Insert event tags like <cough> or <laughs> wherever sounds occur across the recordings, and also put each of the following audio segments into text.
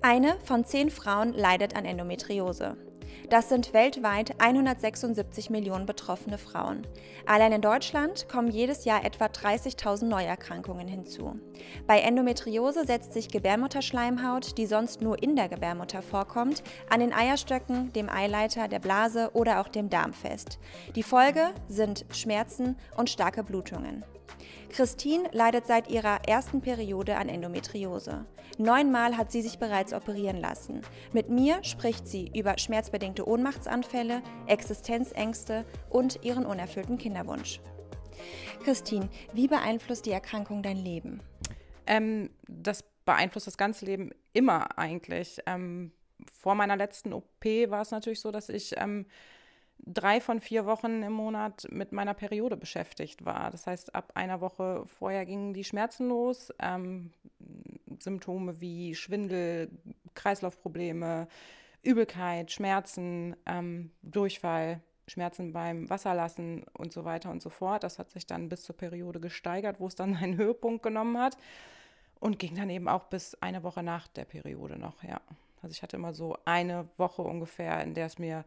Eine von zehn Frauen leidet an Endometriose. Das sind weltweit 176 Millionen betroffene Frauen. Allein in Deutschland kommen jedes Jahr etwa 30.000 Neuerkrankungen hinzu. Bei Endometriose setzt sich Gebärmutterschleimhaut, die sonst nur in der Gebärmutter vorkommt, an den Eierstöcken, dem Eileiter, der Blase oder auch dem Darm fest. Die Folge sind Schmerzen und starke Blutungen. Christine leidet seit ihrer ersten Periode an Endometriose. Neunmal hat sie sich bereits operieren lassen. Mit mir spricht sie über schmerzbedingte Ohnmachtsanfälle, Existenzängste und ihren unerfüllten Kinderwunsch. Christine, wie beeinflusst die Erkrankung dein Leben? Ähm, das beeinflusst das ganze Leben immer eigentlich. Ähm, vor meiner letzten OP war es natürlich so, dass ich ähm, drei von vier Wochen im Monat mit meiner Periode beschäftigt war. Das heißt, ab einer Woche vorher gingen die Schmerzen los, ähm, Symptome wie Schwindel, Kreislaufprobleme, Übelkeit, Schmerzen, ähm, Durchfall, Schmerzen beim Wasserlassen und so weiter und so fort. Das hat sich dann bis zur Periode gesteigert, wo es dann seinen Höhepunkt genommen hat und ging dann eben auch bis eine Woche nach der Periode noch, ja. Also ich hatte immer so eine Woche ungefähr, in der es mir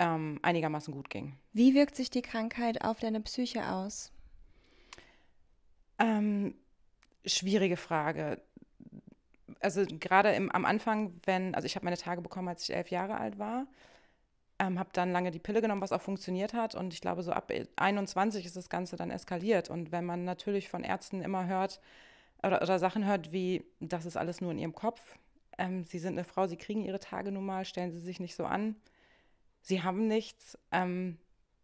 ähm, einigermaßen gut ging. Wie wirkt sich die Krankheit auf deine Psyche aus? Ähm, schwierige Frage. Also gerade am Anfang, wenn, also ich habe meine Tage bekommen, als ich elf Jahre alt war, ähm, habe dann lange die Pille genommen, was auch funktioniert hat. Und ich glaube, so ab 21 ist das Ganze dann eskaliert. Und wenn man natürlich von Ärzten immer hört oder, oder Sachen hört wie, das ist alles nur in ihrem Kopf, ähm, Sie sind eine Frau, Sie kriegen Ihre Tage nun mal, stellen Sie sich nicht so an, sie haben nichts, ähm,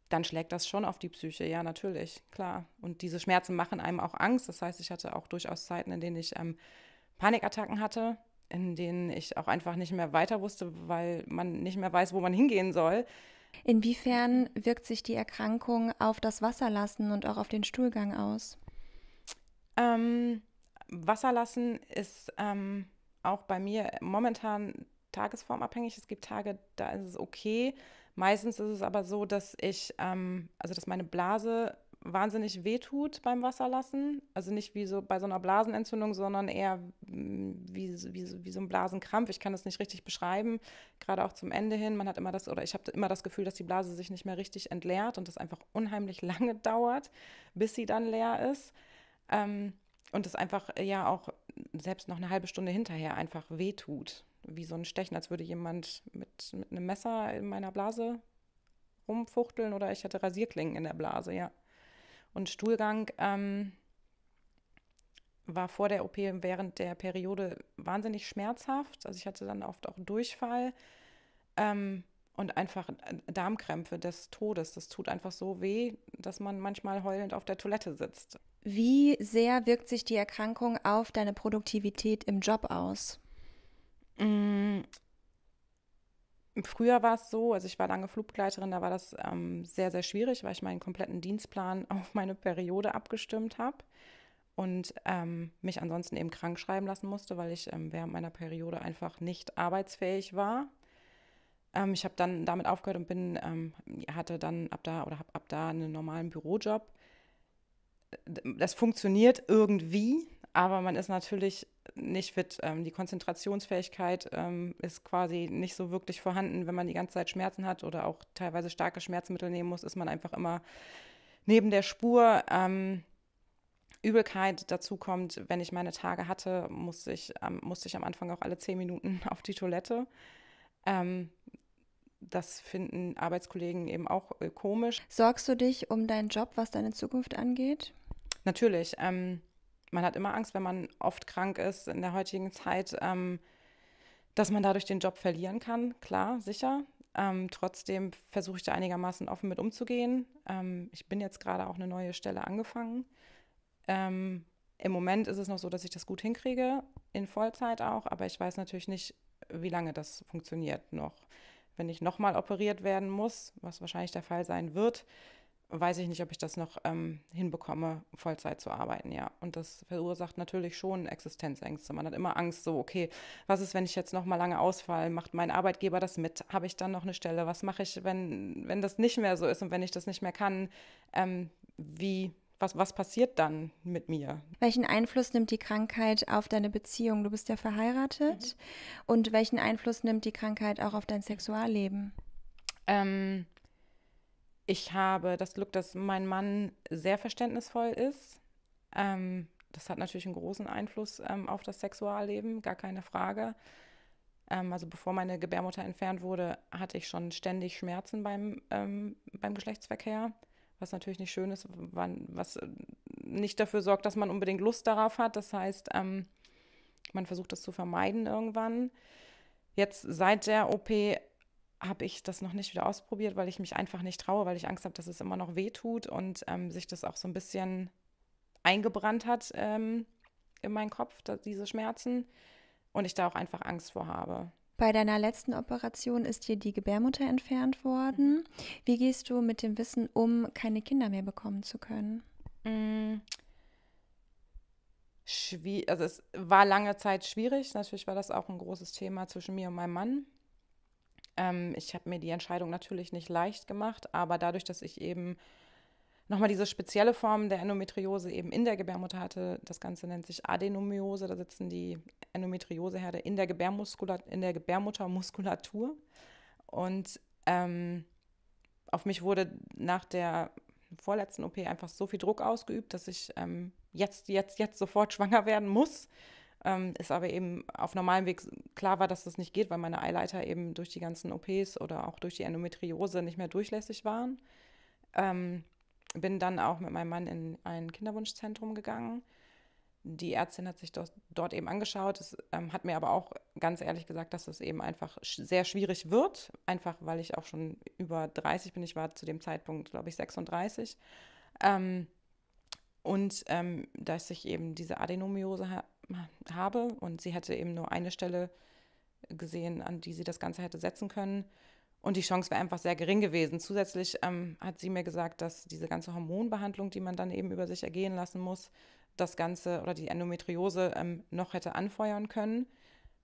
dann schlägt das schon auf die Psyche, ja, natürlich, klar. Und diese Schmerzen machen einem auch Angst. Das heißt, ich hatte auch durchaus Zeiten, in denen ich ähm, Panikattacken hatte, in denen ich auch einfach nicht mehr weiter wusste, weil man nicht mehr weiß, wo man hingehen soll. Inwiefern wirkt sich die Erkrankung auf das Wasserlassen und auch auf den Stuhlgang aus? Ähm, Wasserlassen ist ähm, auch bei mir momentan tagesformabhängig. Es gibt Tage, da ist es okay. Meistens ist es aber so, dass ich, ähm, also dass meine Blase wahnsinnig wehtut beim Wasserlassen. Also nicht wie so bei so einer Blasenentzündung, sondern eher mm, wie, wie, wie so ein Blasenkrampf. Ich kann das nicht richtig beschreiben, gerade auch zum Ende hin. Man hat immer das, oder ich habe immer das Gefühl, dass die Blase sich nicht mehr richtig entleert und das einfach unheimlich <laughs> lange dauert, bis sie dann leer ist. Ähm, und das einfach ja auch selbst noch eine halbe Stunde hinterher einfach wehtut wie so ein Stechen, als würde jemand mit, mit einem Messer in meiner Blase rumfuchteln oder ich hatte Rasierklingen in der Blase, ja. Und Stuhlgang ähm, war vor der OP während der Periode wahnsinnig schmerzhaft. Also ich hatte dann oft auch Durchfall ähm, und einfach Darmkrämpfe des Todes. Das tut einfach so weh, dass man manchmal heulend auf der Toilette sitzt. Wie sehr wirkt sich die Erkrankung auf deine Produktivität im Job aus? Mm. früher war es so, also ich war lange Flugbegleiterin, da war das ähm, sehr, sehr schwierig, weil ich meinen kompletten Dienstplan <laughs> auf meine Periode abgestimmt habe und ähm, mich ansonsten eben krank schreiben lassen musste, weil ich ähm, während meiner Periode einfach nicht arbeitsfähig war. Ähm, ich habe dann damit aufgehört und bin, ähm, hatte dann ab da oder habe ab da einen normalen Bürojob. Äh, das funktioniert irgendwie, aber man ist natürlich nicht fit. Ähm, die Konzentrationsfähigkeit ähm, ist quasi nicht so wirklich vorhanden. Wenn man die ganze Zeit Schmerzen hat oder auch teilweise starke Schmerzmittel nehmen muss, ist man einfach immer neben der Spur. Ähm, Übelkeit dazu kommt, wenn ich meine Tage hatte, musste ich, ähm, musste ich am Anfang auch alle zehn Minuten <laughs> auf die Toilette. Ähm, das finden Arbeitskollegen eben auch äh, komisch. Sorgst du dich um deinen Job, was deine Zukunft angeht? Natürlich. Ähm, man hat immer Angst, wenn man oft krank ist in der heutigen Zeit, ähm, dass man dadurch den Job verlieren kann. Klar, sicher. Ähm, trotzdem versuche ich da einigermaßen offen mit umzugehen. Ähm, ich bin jetzt gerade auch eine neue Stelle angefangen. Ähm, Im Moment ist es noch so, dass ich das gut hinkriege, in Vollzeit auch, aber ich weiß natürlich nicht, wie lange das funktioniert noch. Wenn ich nochmal operiert werden muss, was wahrscheinlich der Fall sein wird, weiß ich nicht, ob ich das noch ähm, hinbekomme, Vollzeit zu arbeiten, ja. Und das verursacht natürlich schon Existenzängste. Man hat immer Angst, so, okay, was ist, wenn ich jetzt noch mal lange ausfalle? Macht mein Arbeitgeber das mit? Habe ich dann noch eine Stelle? Was mache ich, wenn, wenn das nicht mehr so ist und wenn ich das nicht mehr kann? Ähm, wie was, was passiert dann mit mir? Welchen Einfluss nimmt die Krankheit auf deine Beziehung? Du bist ja verheiratet. Mhm. Und welchen Einfluss nimmt die Krankheit auch auf dein Sexualleben? Ähm, ich habe das Glück, dass mein Mann sehr verständnisvoll ist. Ähm, das hat natürlich einen großen Einfluss ähm, auf das Sexualleben, gar keine Frage. Ähm, also bevor meine Gebärmutter entfernt wurde, hatte ich schon ständig Schmerzen beim, ähm, beim Geschlechtsverkehr, was natürlich nicht schön ist, was äh, nicht dafür sorgt, dass man unbedingt Lust darauf hat. Das heißt, ähm, man versucht das zu vermeiden irgendwann. Jetzt seit der OP habe ich das noch nicht wieder ausprobiert, weil ich mich einfach nicht traue, weil ich Angst habe, dass es immer noch wehtut und ähm, sich das auch so ein bisschen eingebrannt hat ähm, in meinen Kopf, diese Schmerzen. Und ich da auch einfach Angst vor habe. Bei deiner letzten Operation ist dir die Gebärmutter entfernt worden. Mhm. Wie gehst du mit dem Wissen um, keine Kinder mehr bekommen zu können? Mm also es war lange Zeit schwierig. Natürlich war das auch ein großes Thema zwischen mir und meinem Mann. Ähm, ich habe mir die Entscheidung natürlich nicht leicht gemacht, aber dadurch, dass ich eben nochmal diese spezielle Form der Endometriose eben in der Gebärmutter hatte, das Ganze nennt sich Adenomiose, da sitzen die Endometrioseherde in der, Gebärmuskulatur, in der Gebärmuttermuskulatur. Und ähm, auf mich wurde nach der vorletzten OP einfach so viel Druck ausgeübt, dass ich ähm, jetzt, jetzt, jetzt sofort schwanger werden muss. Ähm, ist aber eben auf normalem Weg klar war, dass das nicht geht, weil meine Eileiter eben durch die ganzen OPs oder auch durch die Endometriose nicht mehr durchlässig waren. Ähm, bin dann auch mit meinem Mann in ein Kinderwunschzentrum gegangen. Die Ärztin hat sich dort, dort eben angeschaut. Es ähm, hat mir aber auch ganz ehrlich gesagt, dass es eben einfach sch sehr schwierig wird. Einfach weil ich auch schon über 30 bin. Ich war zu dem Zeitpunkt, glaube ich, 36. Ähm, und ähm, dass ich eben diese Adenomiose ha habe. Und sie hätte eben nur eine Stelle gesehen, an die sie das Ganze hätte setzen können. Und die Chance wäre einfach sehr gering gewesen. Zusätzlich ähm, hat sie mir gesagt, dass diese ganze Hormonbehandlung, die man dann eben über sich ergehen lassen muss, das Ganze oder die Endometriose ähm, noch hätte anfeuern können.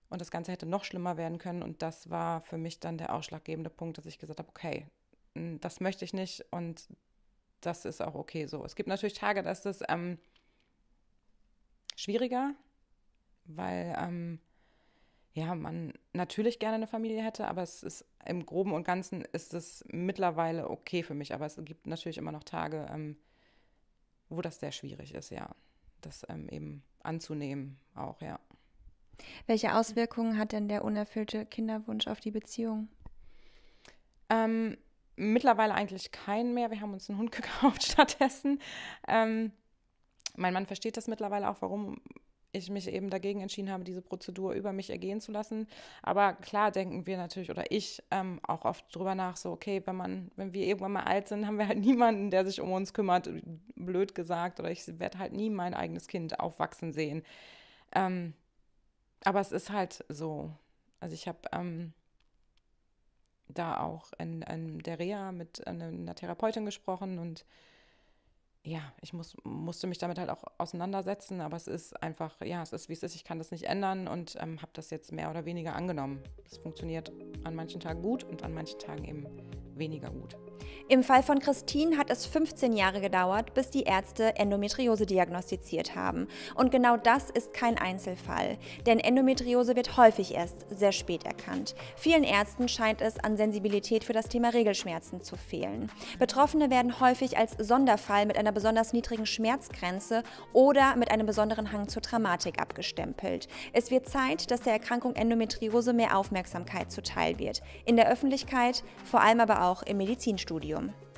Und das Ganze hätte noch schlimmer werden können. Und das war für mich dann der ausschlaggebende Punkt, dass ich gesagt habe, okay, das möchte ich nicht und das ist auch okay so. Es gibt natürlich Tage, dass das ähm, schwieriger weil ähm, ja, man natürlich gerne eine Familie hätte, aber es ist im Groben und Ganzen ist es mittlerweile okay für mich. Aber es gibt natürlich immer noch Tage, ähm, wo das sehr schwierig ist, ja. Das ähm, eben anzunehmen auch, ja. Welche Auswirkungen hat denn der unerfüllte Kinderwunsch auf die Beziehung? Ähm, mittlerweile eigentlich keinen mehr. Wir haben uns einen Hund <laughs> gekauft stattdessen. Ähm, mein Mann versteht das mittlerweile auch, warum ich mich eben dagegen entschieden habe, diese Prozedur über mich ergehen zu lassen. Aber klar denken wir natürlich oder ich ähm, auch oft drüber nach, so okay, wenn man, wenn wir irgendwann mal alt sind, haben wir halt <laughs> niemanden, der sich um uns kümmert, blöd gesagt, oder ich werde halt nie mein eigenes Kind aufwachsen sehen. Ähm, aber es ist halt so. Also ich habe ähm, da auch in, in, der Reha mit äh, einer Therapeutin gesprochen und ja, ich muss, musste mich damit halt auch auseinandersetzen, aber es ist einfach, ja, es ist wie es ist, ich kann das nicht ändern und ähm, habe das jetzt mehr oder weniger angenommen. Es funktioniert an manchen Tagen gut und an manchen Tagen eben weniger gut. Im Fall von Christine hat es 15 Jahre gedauert, bis die Ärzte Endometriose diagnostiziert haben. Und genau das ist kein Einzelfall, denn Endometriose wird häufig erst sehr spät erkannt. Vielen Ärzten scheint es an Sensibilität für das Thema Regelschmerzen zu fehlen. Betroffene werden häufig als Sonderfall mit einer besonders niedrigen Schmerzgrenze oder mit einem besonderen Hang zur Dramatik abgestempelt. Es wird Zeit, dass der Erkrankung Endometriose mehr Aufmerksamkeit zuteil wird. In der Öffentlichkeit, vor allem aber auch im Medizinstudium. объем.